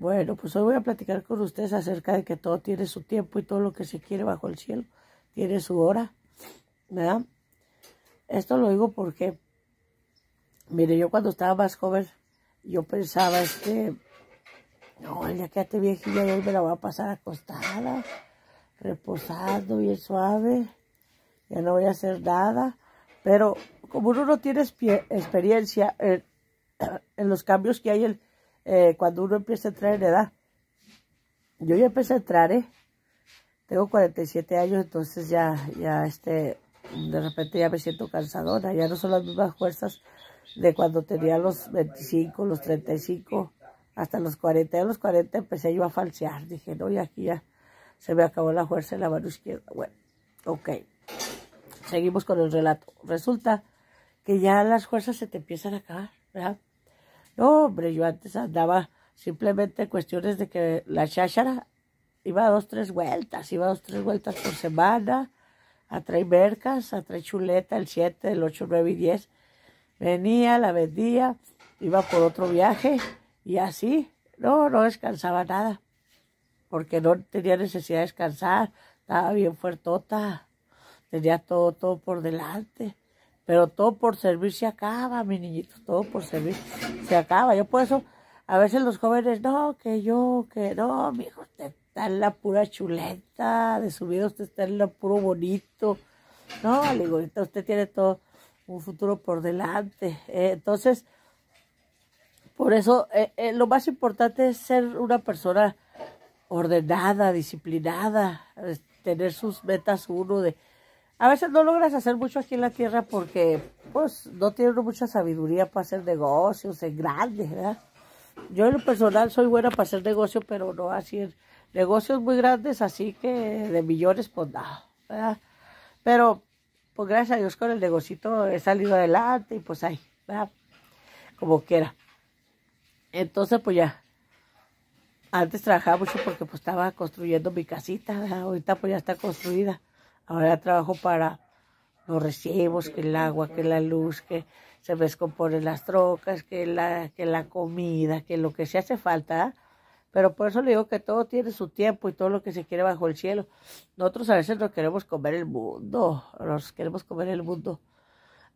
Bueno, pues hoy voy a platicar con ustedes acerca de que todo tiene su tiempo y todo lo que se quiere bajo el cielo tiene su hora, ¿verdad? Esto lo digo porque, mire, yo cuando estaba más joven, yo pensaba, este, no, ya quédate viejilla y hoy me la voy a pasar acostada, reposado y suave, ya no voy a hacer nada, pero como uno no tiene experiencia en, en los cambios que hay en eh, cuando uno empieza a entrar en edad. Yo ya empecé a entrar, ¿eh? Tengo 47 años, entonces ya, ya este, de repente ya me siento cansadora, ya no son las mismas fuerzas de cuando tenía los 25, los 35, hasta los 40. A los 40 empecé yo a falsear, dije, no, y aquí ya se me acabó la fuerza en la mano izquierda. Bueno, ok, seguimos con el relato. Resulta que ya las fuerzas se te empiezan a acabar, ¿verdad? No, hombre, yo antes andaba simplemente cuestiones de que la cháchara iba dos, tres vueltas, iba dos, tres vueltas por semana, a traer mercas, a traer chuleta el 7, el 8, 9 y 10. Venía, la vendía, iba por otro viaje y así. No, no descansaba nada, porque no tenía necesidad de descansar, estaba bien fuertota, tenía todo, todo por delante. Pero todo por servir se acaba, mi niñito, todo por servir se acaba. Yo por eso, a veces los jóvenes, no, que yo, que no, mi hijo, usted está en la pura chuleta, de su vida usted está en lo puro bonito. No, le digo, usted tiene todo un futuro por delante. Eh, entonces, por eso, eh, eh, lo más importante es ser una persona ordenada, disciplinada, tener sus metas uno de a veces no logras hacer mucho aquí en la tierra porque, pues, no tienes mucha sabiduría para hacer negocios en grandes, ¿verdad? Yo en lo personal soy buena para hacer negocio, pero no hacer negocios muy grandes, así que de millones, pues nada, ¿verdad? Pero, pues gracias a Dios con el negocito he salido adelante y pues ahí, ¿verdad? Como quiera. Entonces, pues ya, antes trabajaba mucho porque pues estaba construyendo mi casita, ahorita pues ya está construida. Ahora trabajo para los recibos, que el agua, que la luz, que se descomponen las trocas, que la, que la comida, que lo que se hace falta. ¿ah? Pero por eso le digo que todo tiene su tiempo y todo lo que se quiere bajo el cielo. Nosotros a veces nos queremos comer el mundo, nos queremos comer el mundo.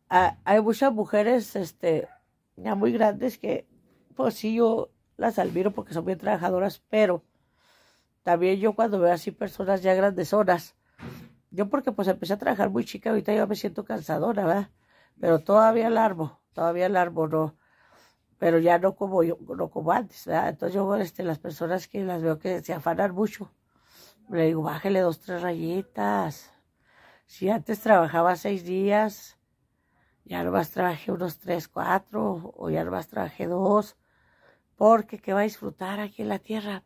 Ah, hay muchas mujeres este, ya muy grandes que, pues sí, yo las admiro porque son bien trabajadoras, pero también yo cuando veo así personas ya grandes horas. Yo porque pues empecé a trabajar muy chica, ahorita yo me siento cansadora, ¿verdad? Pero todavía el todavía el no, pero ya no como yo, no como antes, ¿verdad? Entonces yo este, las personas que las veo que se afanan mucho, le digo, bájele dos, tres rayitas. Si antes trabajaba seis días, ya nomás trabajé unos tres, cuatro, o ya nomás trabajé dos, porque que va a disfrutar aquí en la tierra,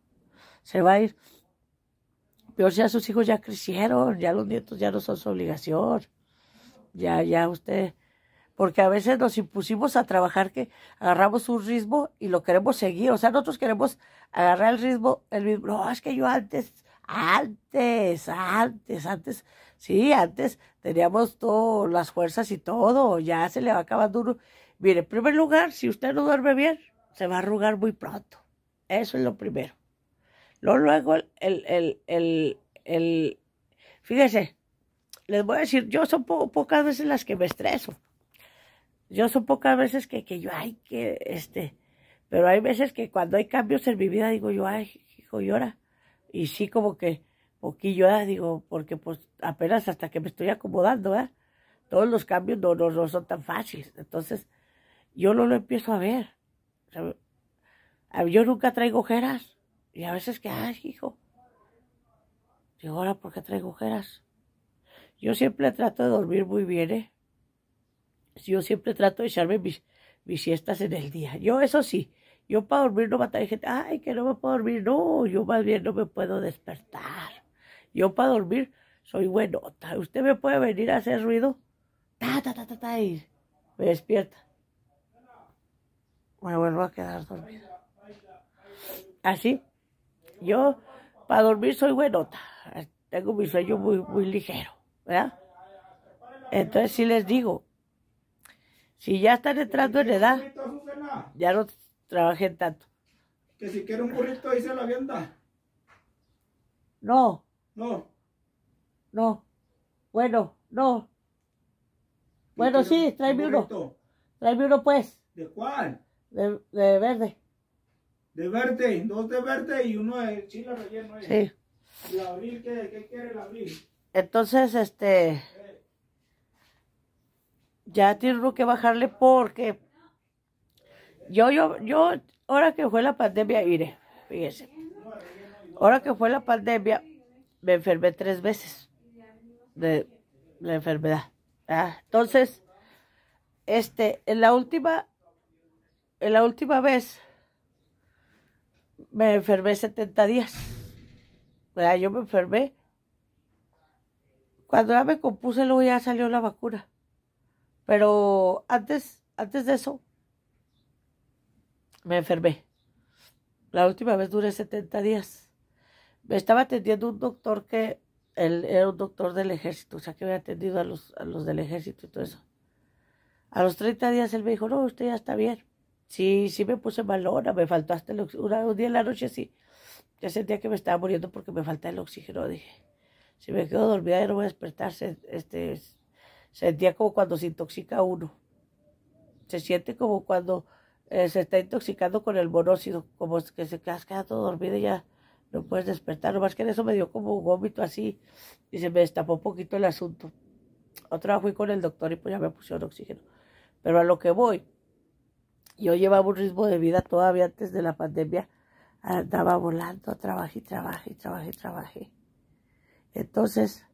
se va a ir. Peor ya sus hijos ya crecieron, ya los nietos ya no son su obligación. Ya, ya usted. Porque a veces nos impusimos a trabajar que agarramos un ritmo y lo queremos seguir. O sea, nosotros queremos agarrar el ritmo, el mismo. No, es que yo antes, antes, antes, antes. Sí, antes teníamos todas las fuerzas y todo. Ya se le va acabando duro. Mire, en primer lugar, si usted no duerme bien, se va a arrugar muy pronto. Eso es lo primero. Luego, el, el, el, fíjese, les voy a decir, yo son pocas veces las que me estreso. Yo son pocas veces que, yo, ay, que, este, pero hay veces que cuando hay cambios en mi vida, digo yo, ay, hijo, llora. Y sí, como que poquillo, digo, porque pues apenas hasta que me estoy acomodando, ¿verdad? Todos los cambios no, son tan fáciles. Entonces, yo no lo empiezo a ver. yo nunca traigo ojeras. Y a veces que, ay, hijo, digo, ahora porque traigo agujeras? Yo siempre trato de dormir muy bien, ¿eh? Yo siempre trato de echarme mis, siestas en el día. Yo, eso sí, yo para dormir no mata gente, ay, que no me puedo dormir. No, yo más bien no me puedo despertar. Yo para dormir soy buenota. Usted me puede venir a hacer ruido, ta, ta, ta, ta, ta, y me despierta. Me vuelvo a quedar dormida. Así, yo, para dormir, soy buenota. Tengo mi sueño muy, muy ligero, ¿verdad? Entonces, si les digo, si ya están entrando en edad, ya no trabajen tanto. Que si quiere un burrito, ahí la vienda. No. No. No. Bueno, no. Bueno, sí, tráeme uno. Tráeme uno, pues. ¿De cuál? De, de verde de verde, dos de verde y uno de chile relleno. Eh. Sí. ¿Y abril qué, qué quiere Entonces, este... Ya tiene que bajarle porque yo, yo, yo, ahora que fue la pandemia, iré, fíjese. Ahora que fue la pandemia, me enfermé tres veces de la enfermedad. entonces, este, en la última, en la última vez, me enfermé 70 días. sea, Yo me enfermé. Cuando ya me compuse, luego ya salió la vacuna. Pero antes, antes de eso, me enfermé. La última vez duré 70 días. Me estaba atendiendo un doctor que él era un doctor del ejército, o sea que había atendido a los, a los del ejército y todo eso. A los 30 días él me dijo, no, usted ya está bien. Sí, sí me puse malona, me faltó hasta el oxígeno. Un día en la noche sí, ya sentía que me estaba muriendo porque me falta el oxígeno. Dije, si me quedo dormida ya no voy a despertar, este, sentía como cuando se intoxica uno. Se siente como cuando eh, se está intoxicando con el monóxido, como que se quedas todo dormido y ya no puedes despertar. más que en eso me dio como un vómito así y se me destapó un poquito el asunto. Otra vez fui con el doctor y pues ya me pusieron oxígeno. Pero a lo que voy, yo llevaba un ritmo de vida todavía antes de la pandemia. Andaba volando, trabajé, trabajé, trabajé, trabajé. Entonces,